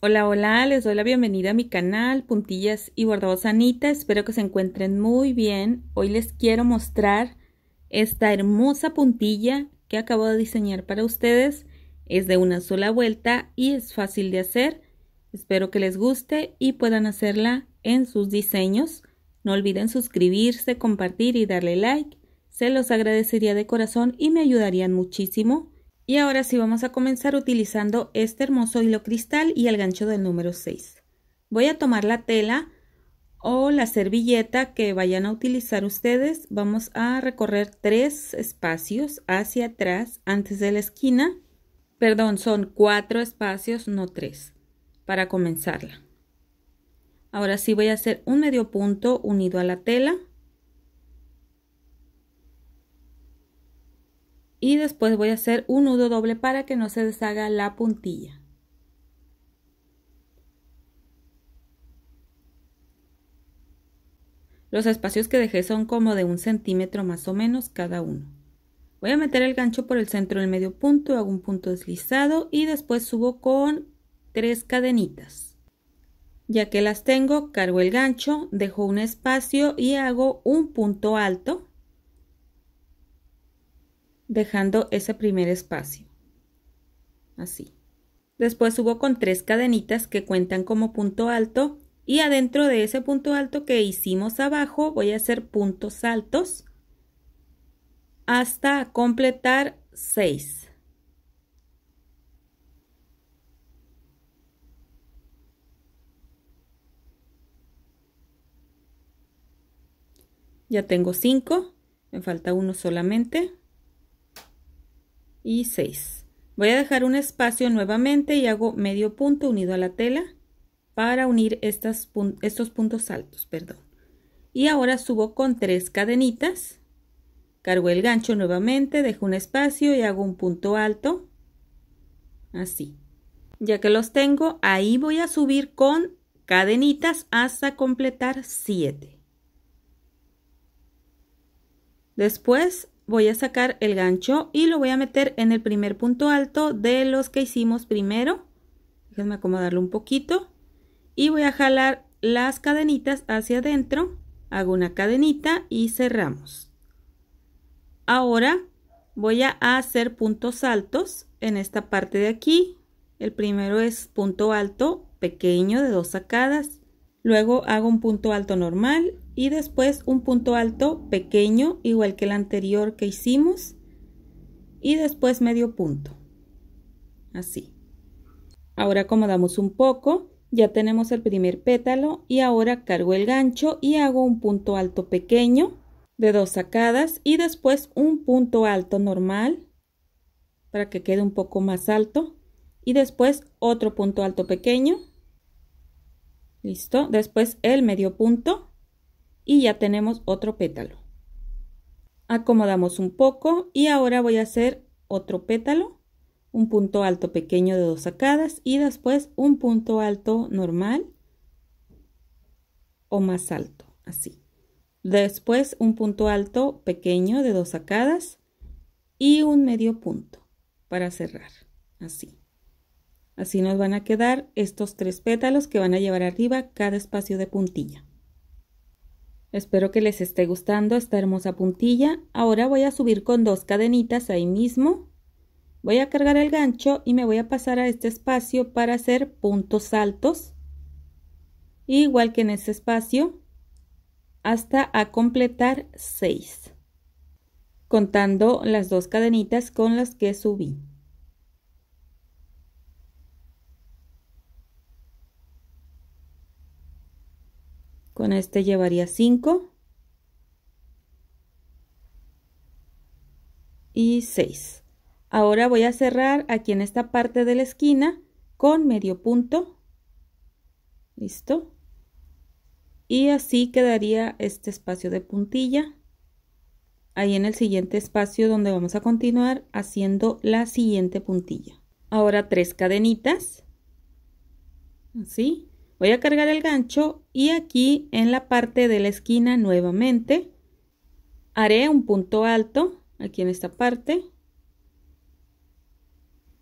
Hola, hola, les doy la bienvenida a mi canal Puntillas y Bordados Anita, espero que se encuentren muy bien. Hoy les quiero mostrar esta hermosa puntilla que acabo de diseñar para ustedes. Es de una sola vuelta y es fácil de hacer. Espero que les guste y puedan hacerla en sus diseños. No olviden suscribirse, compartir y darle like. Se los agradecería de corazón y me ayudarían muchísimo. Y ahora sí vamos a comenzar utilizando este hermoso hilo cristal y el gancho del número 6. Voy a tomar la tela o la servilleta que vayan a utilizar ustedes. Vamos a recorrer tres espacios hacia atrás antes de la esquina. Perdón, son cuatro espacios, no tres, para comenzarla. Ahora sí voy a hacer un medio punto unido a la tela. y después voy a hacer un nudo doble para que no se deshaga la puntilla. Los espacios que dejé son como de un centímetro más o menos cada uno. Voy a meter el gancho por el centro del medio punto, hago un punto deslizado y después subo con tres cadenitas. Ya que las tengo, cargo el gancho, dejo un espacio y hago un punto alto dejando ese primer espacio. Así. Después subo con tres cadenitas que cuentan como punto alto y adentro de ese punto alto que hicimos abajo voy a hacer puntos altos hasta completar 6. Ya tengo 5, me falta uno solamente y 6. Voy a dejar un espacio nuevamente y hago medio punto unido a la tela para unir estas estos puntos altos. Perdón. Y ahora subo con tres cadenitas, cargo el gancho nuevamente, dejo un espacio y hago un punto alto, así. Ya que los tengo, ahí voy a subir con cadenitas hasta completar 7. Después voy a sacar el gancho y lo voy a meter en el primer punto alto de los que hicimos primero. Déjenme acomodarlo un poquito. Y voy a jalar las cadenitas hacia adentro. Hago una cadenita y cerramos. Ahora voy a hacer puntos altos en esta parte de aquí. El primero es punto alto pequeño de dos sacadas. Luego hago un punto alto normal y después un punto alto pequeño igual que el anterior que hicimos y después medio punto así ahora acomodamos un poco ya tenemos el primer pétalo y ahora cargo el gancho y hago un punto alto pequeño de dos sacadas y después un punto alto normal para que quede un poco más alto y después otro punto alto pequeño listo después el medio punto y ya tenemos otro pétalo. Acomodamos un poco y ahora voy a hacer otro pétalo, un punto alto pequeño de dos sacadas y después un punto alto normal o más alto, así. Después un punto alto pequeño de dos sacadas y un medio punto para cerrar, así. Así nos van a quedar estos tres pétalos que van a llevar arriba cada espacio de puntilla. Espero que les esté gustando esta hermosa puntilla. Ahora voy a subir con dos cadenitas ahí mismo. Voy a cargar el gancho y me voy a pasar a este espacio para hacer puntos altos. Igual que en este espacio, hasta a completar 6. Contando las dos cadenitas con las que subí. Con este llevaría 5 y 6. Ahora voy a cerrar aquí en esta parte de la esquina con medio punto. Listo. Y así quedaría este espacio de puntilla. Ahí en el siguiente espacio donde vamos a continuar haciendo la siguiente puntilla. Ahora tres cadenitas. Así voy a cargar el gancho y aquí en la parte de la esquina nuevamente haré un punto alto aquí en esta parte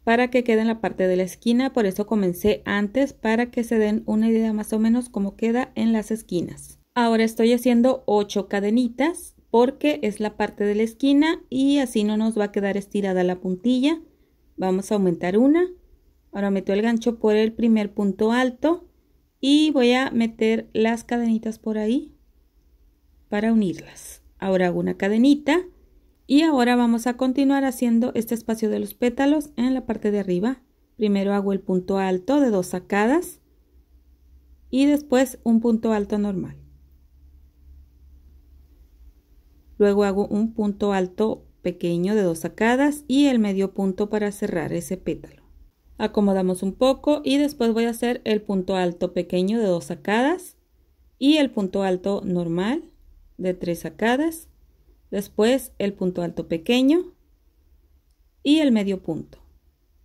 para que quede en la parte de la esquina por eso comencé antes para que se den una idea más o menos cómo queda en las esquinas ahora estoy haciendo 8 cadenitas porque es la parte de la esquina y así no nos va a quedar estirada la puntilla vamos a aumentar una ahora meto el gancho por el primer punto alto y voy a meter las cadenitas por ahí para unirlas. Ahora hago una cadenita y ahora vamos a continuar haciendo este espacio de los pétalos en la parte de arriba. Primero hago el punto alto de dos sacadas y después un punto alto normal. Luego hago un punto alto pequeño de dos sacadas y el medio punto para cerrar ese pétalo acomodamos un poco y después voy a hacer el punto alto pequeño de dos sacadas y el punto alto normal de tres sacadas después el punto alto pequeño y el medio punto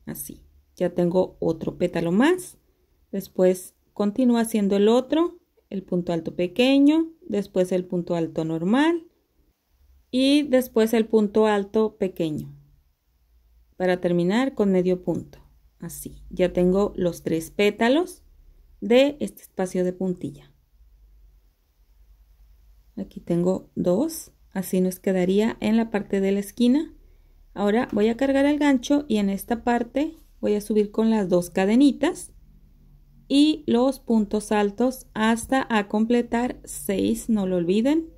así ya tengo otro pétalo más después continúo haciendo el otro el punto alto pequeño después el punto alto normal y después el punto alto pequeño para terminar con medio punto así. Ya tengo los tres pétalos de este espacio de puntilla. Aquí tengo dos, así nos quedaría en la parte de la esquina. Ahora voy a cargar el gancho y en esta parte voy a subir con las dos cadenitas y los puntos altos hasta a completar seis no lo olviden.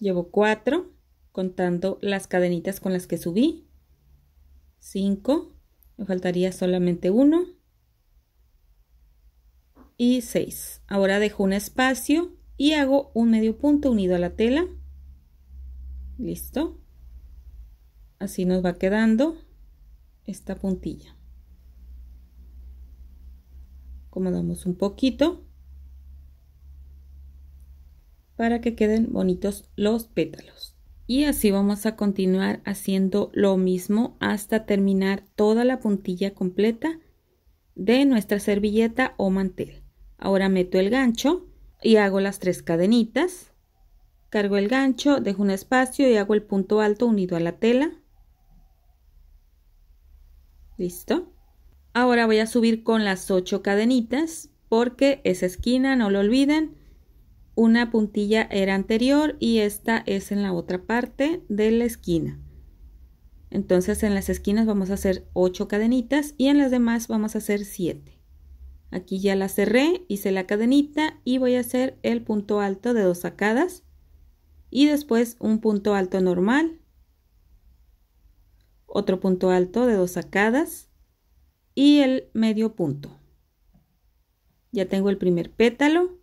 Llevo 4, contando las cadenitas con las que subí. 5, me faltaría solamente 1 Y 6. Ahora dejo un espacio y hago un medio punto unido a la tela. Listo. Así nos va quedando esta puntilla. Acomodamos un poquito para que queden bonitos los pétalos y así vamos a continuar haciendo lo mismo hasta terminar toda la puntilla completa de nuestra servilleta o mantel. Ahora meto el gancho y hago las tres cadenitas. Cargo el gancho, dejo un espacio y hago el punto alto unido a la tela. Listo. Ahora voy a subir con las ocho cadenitas porque esa esquina, no lo olviden, una puntilla era anterior y esta es en la otra parte de la esquina. Entonces en las esquinas vamos a hacer 8 cadenitas y en las demás vamos a hacer 7. Aquí ya la cerré, hice la cadenita y voy a hacer el punto alto de dos sacadas y después un punto alto normal, otro punto alto de dos sacadas y el medio punto. Ya tengo el primer pétalo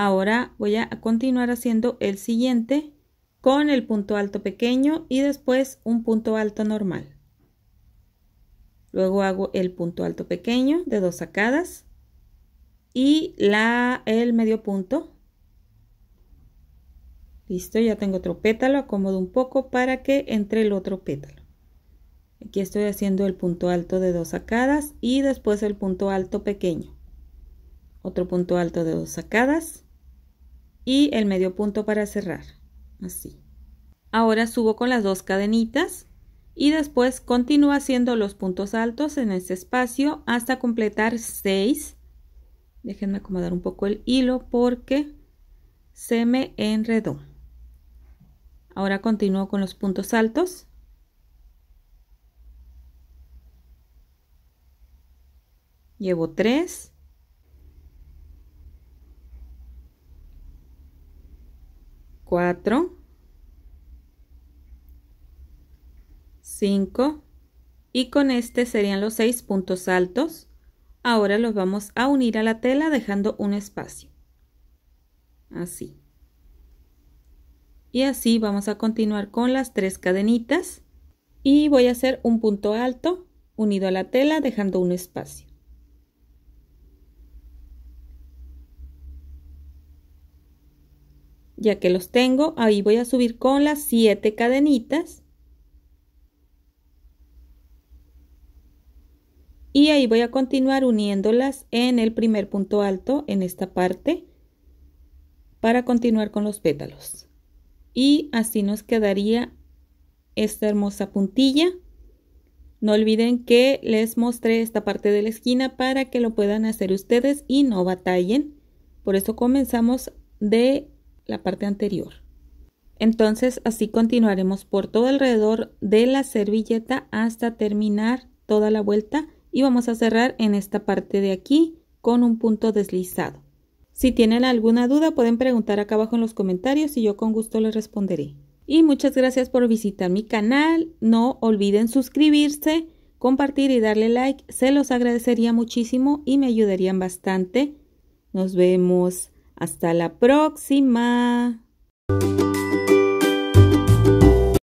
Ahora voy a continuar haciendo el siguiente con el punto alto pequeño y después un punto alto normal. Luego hago el punto alto pequeño de dos sacadas y la, el medio punto. Listo, ya tengo otro pétalo, acomodo un poco para que entre el otro pétalo. Aquí estoy haciendo el punto alto de dos sacadas y después el punto alto pequeño. Otro punto alto de dos sacadas y el medio punto para cerrar. Así. Ahora subo con las dos cadenitas y después continúo haciendo los puntos altos en este espacio hasta completar 6. Déjenme acomodar un poco el hilo porque se me enredó. Ahora continúo con los puntos altos. Llevo 3 4, 5 y con este serían los 6 puntos altos. Ahora los vamos a unir a la tela dejando un espacio. Así. Y así vamos a continuar con las tres cadenitas y voy a hacer un punto alto unido a la tela dejando un espacio. ya que los tengo, ahí voy a subir con las 7 cadenitas. Y ahí voy a continuar uniéndolas en el primer punto alto, en esta parte, para continuar con los pétalos. Y así nos quedaría esta hermosa puntilla. No olviden que les mostré esta parte de la esquina para que lo puedan hacer ustedes y no batallen. Por eso comenzamos de la parte anterior. Entonces así continuaremos por todo alrededor de la servilleta hasta terminar toda la vuelta y vamos a cerrar en esta parte de aquí con un punto deslizado. Si tienen alguna duda pueden preguntar acá abajo en los comentarios y yo con gusto les responderé. Y muchas gracias por visitar mi canal, no olviden suscribirse, compartir y darle like, se los agradecería muchísimo y me ayudarían bastante. Nos vemos. Hasta la próxima.